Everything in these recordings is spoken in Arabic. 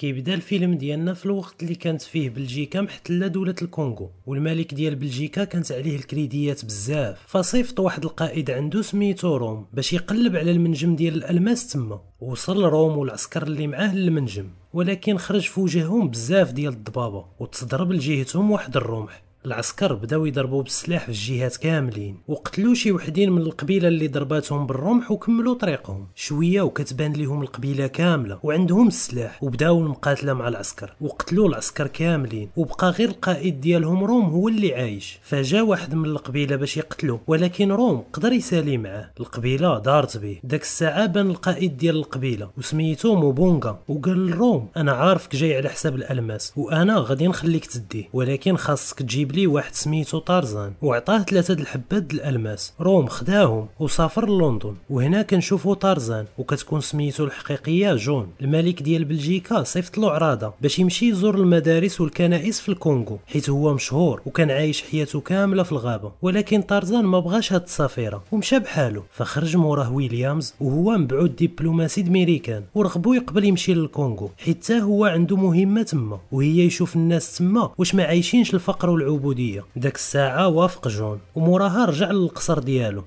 كيبدا الفيلم ديالنا في الوقت اللي كانت فيه بلجيكا محتله دوله الكونغو والملك ديال بلجيكا كانت عليه الكريديات بزاف فصيفط واحد القائد عنده سميتو روم باش يقلب على المنجم ديال الالماس تما وصل روم والعسكر اللي معاه للمنجم ولكن خرج في وجههم بزاف ديال الضبابه وتضرب لجهتهم واحد الرمح العسكر بداو يضربوا بالسلاح في الجهات كاملين وقتلوا شي وحدين من القبيله اللي ضرباتهم بالرمح وكملوا طريقهم شويه وكتبان لهم القبيله كامله وعندهم السلاح وبداو المقاتله مع العسكر وقتلوا العسكر كاملين وبقى غير القائد ديالهم روم هو اللي عايش فجا واحد من القبيله باش يقتلو ولكن روم قدر يسالي معاه القبيله دارت به داك الساعه بان القائد ديال القبيله وسميتو موبونغا وقال لروم انا عارفك جاي على حساب الالماس وانا غادي نخليك تديه ولكن خاصك تجيب جاب ليه واحد سميتو طارزان وعطاه ثلاثه الحبات الالماس روم خداهم وسافر لندن وهنا كنشوفو طارزان وكتكون سميتو الحقيقيه جون الملك ديال بلجيكا صيفط له عراضه باش يمشي يزور المدارس والكنائس في الكونغو حيت هو مشهور وكان عايش حياته كامله في الغابه ولكن طارزان ما بغاش هاد السفيره ومشى بحاله فخرج موراه ويليامز وهو مبعوث دبلوماسي دميريكان ورغبو يقبل يمشي للكونغو حيت هو عنده مهمه تما وهي يشوف الناس تما واش ما عايشينش الفقر والعبوديه العبودية داك الساعة وافق جون وموراها رجع للقصر ديالو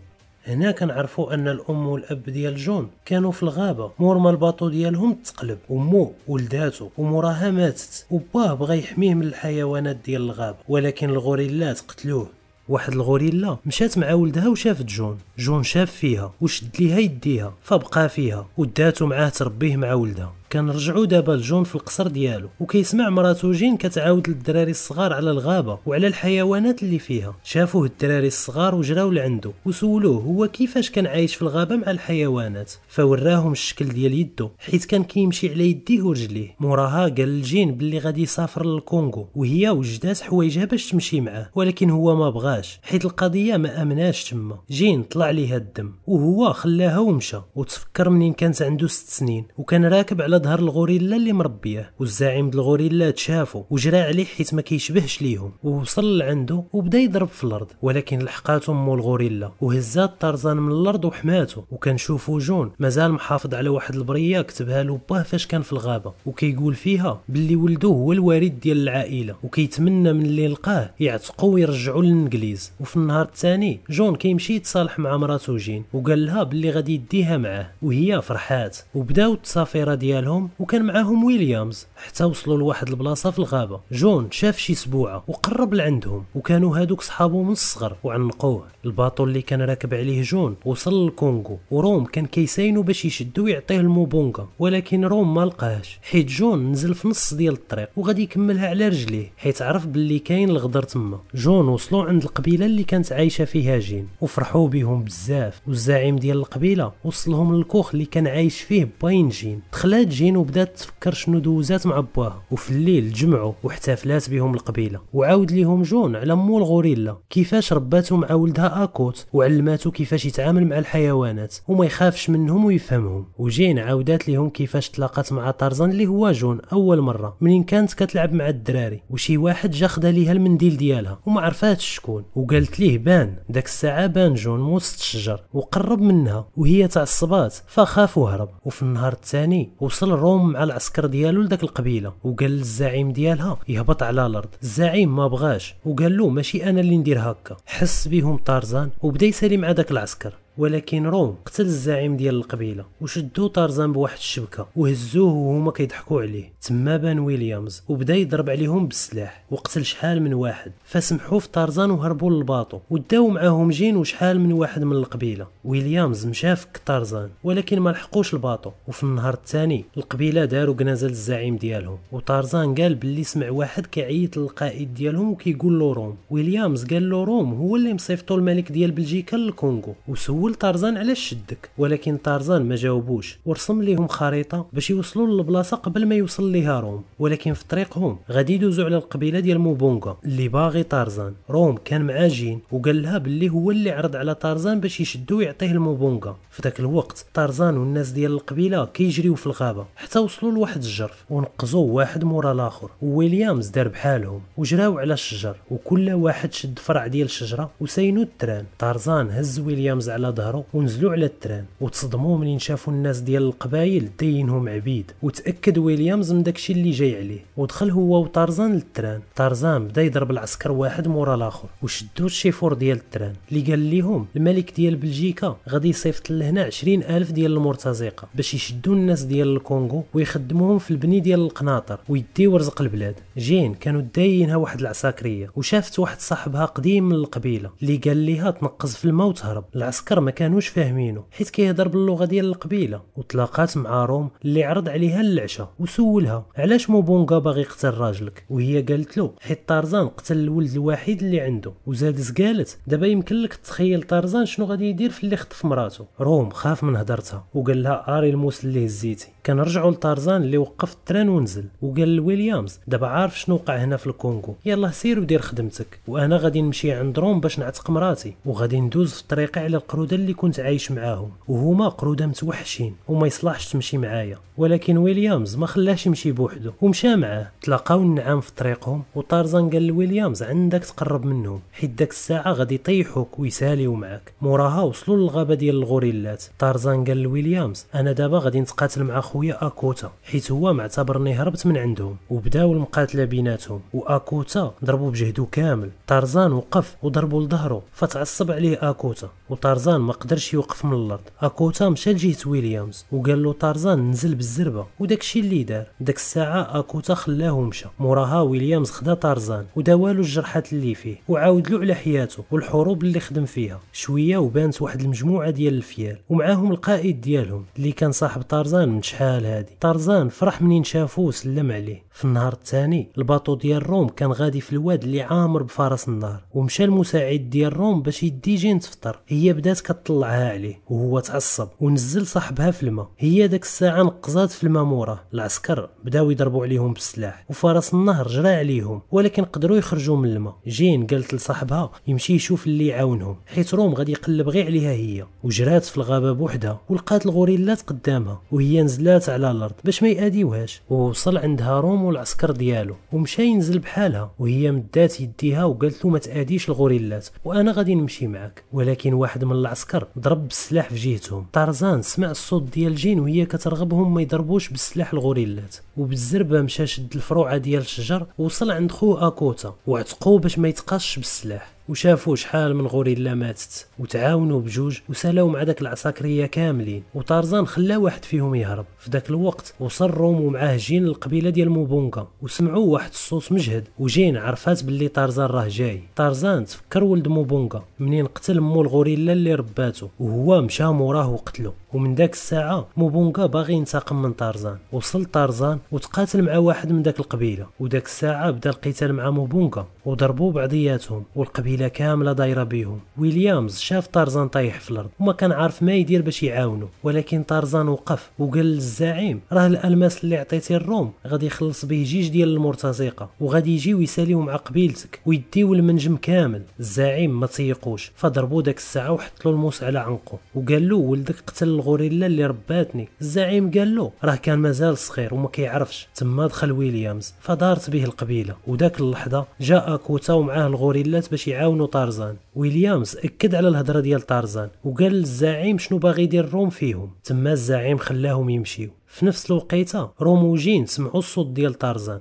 هنا كنعرفوا ان الام والاب ديال جون كانوا في الغابه مور ما الباطو ديالهم تقلب امو ولداته وموراها ماتت وباه بغى يحميه من الحيوانات ديال الغابه ولكن الغوريلات قتلوه واحد الغوريلا مشات مع ولدها وشافت جون جون شاف فيها وشد ليها يديها فبقى فيها وداتو معاه تربيه مع ولدها كان رجعوا دابا لجون في القصر ديالو وكيسمع مراتو جين كتعاود للدراري الصغار على الغابه وعلى الحيوانات اللي فيها شافوه الدراري الصغار وجراو لعندو وسولوه هو كيفاش كان عايش في الغابه مع الحيوانات فوراهم الشكل ديال يدو حيت كان كيمشي على يديه ورجليه موراها قال الجين باللي غادي يسافر للكونغو وهي وجدات حوايجها باش تمشي معاه ولكن هو ما بغاش حيت القضيه ما امناش تما جين طلع ليها الدم وهو خلاها ومشى وتفكر منين كانت عنده ست سنين وكان راكب على ظهر الغوريلا اللي مربيه والزعيم ديال الغوريلا تشافو وجرى عليه حيت ما كيشبهش ليهم ووصل لعنده وبدا يضرب في الارض ولكن لحقاته مو الغوريلا وهزات طرزان من الارض وحماته وكنشوفو جون مازال محافظ على واحد البريه كتبها له باه فاش كان في الغابه وكيقول فيها باللي ولده هو الوالد ديال العائله وكيتمنى من اللي لقاه يعتقو ويرجعو للانجليز وفي النهار الثاني جون كيمشي يتصالح مع مراتو جين وقال لها باللي غادي يديها معاه وهي فرحات وبداو التصافيره ديال ديالهم وكان معاهم ويليامز حتى وصلوا لواحد البلاصه في الغابه جون شاف شي سبوعه وقرب لعندهم وكانوا هادوك صحابو من الصغر وعنقوه الباطو اللي كان راكب عليه جون وصل للكونغو وروم كان كيساينو باش يشدو ويعطيه الموبونغا ولكن روم ما لقاهش حيت جون نزل في نص ديال الطريق وغادي يكملها على رجليه حيت عرف باللي كاين الغدر تما جون وصلوا عند القبيله اللي كانت عايشه فيها جين وفرحوا بهم بزاف والزعيم ديال القبيله وصلهم للكوخ اللي كان عايش فيه باين جين دخلات جين وبدات تفكر شنو دوزات مع باها وفي الليل جمعوا واحتفلات بهم القبيله وعاود ليهم جون على مو الغوريلا كيفاش رباتو مع ولدها اكوت وعلماتو كيفاش يتعامل مع الحيوانات وما يخافش منهم ويفهمهم وجين عاودات ليهم كيفاش تلاقات مع طرزان اللي هو جون اول مره منين كانت كتلعب مع الدراري وشي واحد جا خدا ليها المنديل ديالها وما عرفاتش شكون وقالت ليه بان داك الساعه بان جون وسط الشجر وقرب منها وهي تعصبات فخاف وهرب وفي النهار الثاني وصل وصل الروم مع العسكر ديالو لذاك القبيله وقال للزعيم ديالها يهبط على الارض الزعيم ما بغاش وقال له ماشي انا اللي ندير هكا حس بهم طارزان وبدا يسالي مع داك العسكر ولكن روم قتل الزعيم ديال القبيله وشدو طرزان بواحد الشبكه وهزوه وهما كيضحكوا عليه تما بان ويليامز وبدا يضرب عليهم بالسلاح وقتل شحال من واحد فسمحوا في طرزان وهربوا للباطو وداو معاهم جين وشحال من واحد من القبيله ويليامز مشى فك تارزان ولكن ما لحقوش الباطو وفي النهار الثاني القبيله داروا جنازه للزعيم ديالهم وطرزان قال باللي سمع واحد كيعيط للقائد ديالهم وكيقول له روم ويليامز قال له روم هو اللي مصيفطو الملك ديال بلجيكا للكونغو وسول سول طارزان علاش شدك ولكن طارزان ما جاوبوش ورسم ليهم خريطه باش يوصلوا للبلاصه قبل ما يوصل ليها روم ولكن في طريقهم غادي يدوزوا على القبيله ديال موبونغا اللي باغي طارزان روم كان مع جين وقال لها باللي هو اللي عرض على طارزان باش يشدو ويعطيه الموبونغا في ذاك الوقت طارزان والناس ديال القبيله كيجريو في الغابه حتى وصلوا لواحد الجرف ونقزوا واحد مورا الاخر وويليامز دار بحالهم وجراو على الشجر وكل واحد شد فرع ديال الشجره وسينو التران طارزان هز ويليامز على ظهرو ونزلوا على التران وتصدموا منين شافوا الناس ديال القبايل داينهم عبيد وتاكد ويليامز من داكشي اللي جاي عليه ودخل هو وطارزان للتران طارزان بدا يضرب العسكر واحد مورا الاخر وشدوا الشيفور ديال التران اللي قال لهم الملك ديال بلجيكا غادي يصيفط لهنا 20000 ديال المرتزقه باش يشدوا الناس ديال الكونغو ويخدموهم في البني ديال القناطر ويديو رزق البلاد جين كانوا داينها واحد العساكريه وشافت واحد صاحبها قديم من القبيله اللي قال ليها تنقز في الماء وتهرب العسكر ما كانوش فاهمينه حيت كيهضر باللغه ديال القبيله وتلاقات مع روم اللي عرض عليها العشاء وسولها علاش موبونغا باغي يقتل راجلك وهي قالت له حيت طارزان قتل الولد الوحيد اللي عنده وزاد قالت دابا يمكن لك تخيل طارزان شنو غادي يدير في اللي خطف مراته روم خاف من هضرتها وقال لها اري الموس اللي هزيتي كنرجعوا لطارزان اللي وقف التران ونزل وقال لويليامز دابا عارف شنو وقع هنا في الكونغو يلا سير ودير خدمتك وانا غادي نمشي عند روم باش نعتق مراتي وغادي ندوز في طريقي على القرود القرودة اللي كنت عايش معاهم وهما قرودة متوحشين وما يصلحش تمشي معايا ولكن ويليامز ما خلاش يمشي بوحده ومشى معاه تلاقاو النعام في طريقهم وطارزان قال لويليامز عندك تقرب منهم حيت داك الساعة غادي يطيحوك ويساليو معاك موراها وصلوا للغابة ديال الغوريلات طارزان قال لويليامز انا دابا غادي نتقاتل مع خويا اكوتا حيت هو معتبرني هربت من عندهم وبداو المقاتلة بيناتهم واكوتا ضربو بجهدو كامل طارزان وقف وضربو لظهرو فتعصب عليه اكوتا وطارزان ما قدرش يوقف من الارض اكوتا مشى لجهه ويليامز وقال له طارزان نزل بالزربه وداكشي اللي دار داك الساعه اكوتا خلاه ومشى موراها ويليامز خدا طارزان وداوالو الجرحات اللي فيه وعاود له على حياته والحروب اللي خدم فيها شويه وبانت واحد المجموعه ديال الفيال ومعاهم القائد ديالهم اللي كان صاحب طارزان من شحال هادي طارزان فرح منين شافو وسلم عليه في النهار الثاني الباطو ديال روم كان غادي في الواد اللي عامر بفرس النار ومشى المساعد ديال روم باش يدي جين تفطر هي بدات كطلعها عليه وهو تعصب ونزل صاحبها في الماء هي داك الساعه نقزات في الماء مورا العسكر بداو يضربوا عليهم بالسلاح وفرس النهر جرى عليهم ولكن قدروا يخرجوا من الماء جين قالت لصاحبها يمشي يشوف اللي يعاونهم حيت روم غادي يقلب غير عليها هي وجرات في الغابه بوحدها ولقات الغوريلات قدامها وهي نزلات على الارض باش ما ياديوهاش ووصل عندها روم قدامه العسكر ديالو ومشى ينزل بحالها وهي مدات يديها وقالت له ما تاديش الغوريلات وانا غادي نمشي معك ولكن واحد من العسكر ضرب بالسلاح في جهتهم طرزان سمع الصوت ديال الجين وهي كترغبهم ما يضربوش بالسلاح الغوريلات وبالزربه مشى شد الفروعه ديال الشجر وصل عند خوه اكوتا وعتقوه باش ما يتقاش بالسلاح وشافوا شحال من غوريلا ماتت وتعاونوا بجوج وسالاو مع داك العساكريه كاملين وطارزان خلا واحد فيهم يهرب في داك الوقت وصل رومو جين القبيله ديال موبونكا وسمعوا واحد الصوت مجهد وجين عرفات باللي طارزان راه جاي طارزان تفكر ولد موبونكا منين قتل مو الغوريلا اللي رباته وهو مشى موراه وقتلو ومن داك الساعه موبونغا باغي ينتقم من طارزان وصل طارزان وتقاتل مع واحد من داك القبيله وداك الساعه بدا القتال مع موبونغا وضربوا بعضياتهم والقبيله كامله دايره بيهم ويليامز شاف طارزان طايح في الارض وما كان عارف ما يدير باش يعاونه ولكن طارزان وقف وقال للزعيم راه الالماس اللي عطيتي الروم غادي يخلص به جيش ديال المرتزقه وغادي يجيو يساليو مع قبيلتك ويديو المنجم كامل الزعيم ما تيقوش فضربوا داك الساعه وحطلو الموس على عنقه وقال له ولدك قتل الغوريلا اللي رباتني الزعيم قال له راه كان مازال صغير وما كيعرفش تما دخل ويليامز فدارت به القبيله وداك اللحظه جاء كوتا ومعاه الغوريلات باش يعاونوا طارزان ويليامز اكد على الهضره ديال طارزان وقال للزعيم شنو باغي يدير روم فيهم تما الزعيم خلاهم يمشيو في نفس الوقيته وجين سمعوا الصوت ديال طارزان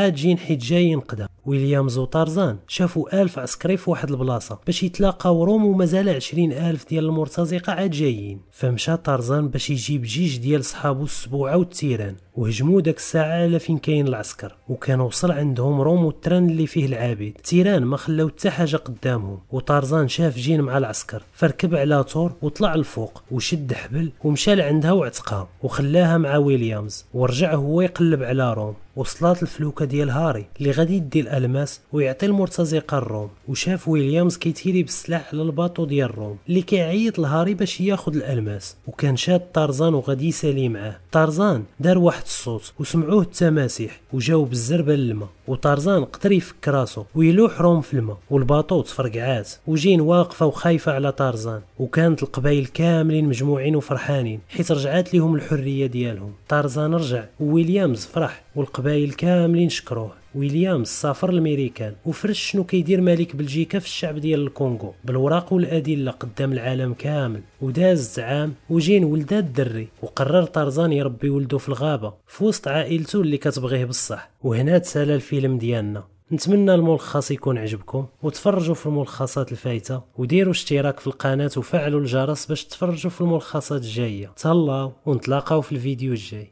جين حيت جاي ينقذها ويليامز وطارزان شافوا ألف عسكري في واحد البلاصه باش يتلاقاو مازال عشرين 20000 ديال المرتزقه عاد جايين فمشى طارزان باش يجيب جيج ديال صحابو السبوعه والتيران وهجموا داك الساعه على فين كاين العسكر وكان وصل عندهم رومو التران اللي فيه العابد التيران ما خلاو حتى حاجه قدامهم وطارزان شاف جين مع العسكر فركب على تور وطلع الفوق وشد حبل ومشى لعندها وعتقها وخلاها مع مع ويليامز ورجع هو يقلب على روم وصلات الفلوكه ديال هاري اللي غادي يدي الالماس ويعطي المرتزقه الروم وشاف ويليامز كيتيري بالسلاح على الباطو ديال الروم اللي كيعيط لهاري باش ياخذ الالماس وكان شاد طارزان وغادي يسالي معاه طارزان دار واحد الصوت وسمعوه التماسيح وجاو بالزربه للماء وطارزان قدر يفك راسو ويلوح روم في الماء والباطو تفرقعات وجين واقفه وخايفه على طارزان وكانت القبايل كاملين مجموعين وفرحانين حيت رجعات لهم الحريه ديالهم طارزان رجع وويليامز فرح والقبايل كاملين شكروه ويليام سافر لميريكان وفرش شنو كيدير ملك بلجيكا في الشعب ديال الكونغو بالوراق والادله قدام العالم كامل وداز عام وجين ولدا الدري وقرر طرزان يربي ولده في الغابه في وسط عائلته اللي كتبغيه بصح وهنا تسالى الفيلم ديالنا نتمنى الملخص يكون عجبكم وتفرجوا في الملخصات الفايته وديروا اشتراك في القناه وفعلوا الجرس باش تفرجوا في الملخصات الجايه تهلاو ونتلاقاو في الفيديو الجاي